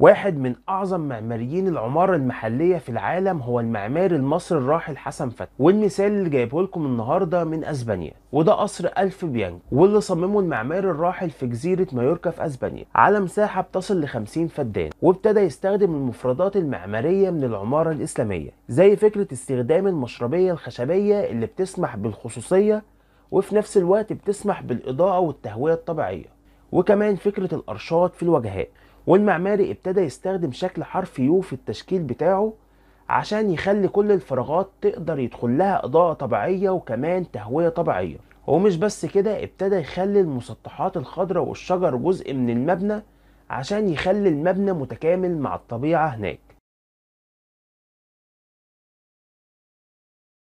واحد من اعظم معماريين العماره المحليه في العالم هو المعماري المصري الراحل حسن فتحي والمثال اللي جايبه لكم النهارده من اسبانيا وده قصر الف بيانج واللي صممه المعماري الراحل في جزيره مايوركا في اسبانيا على مساحه بتصل ل 50 فدان وابتدى يستخدم المفردات المعماريه من العماره الاسلاميه زي فكره استخدام المشربيه الخشبيه اللي بتسمح بالخصوصيه وفي نفس الوقت بتسمح بالاضاءه والتهويه الطبيعيه وكمان فكره الارشاد في الوجهات والمعماري ابتدى يستخدم شكل حرف يو في التشكيل بتاعه عشان يخلي كل الفراغات تقدر يدخل لها إضاءة طبيعية وكمان تهوية طبيعية ومش بس كده ابتدى يخلي المسطحات الخضراء والشجر جزء من المبنى عشان يخلي المبنى متكامل مع الطبيعة هناك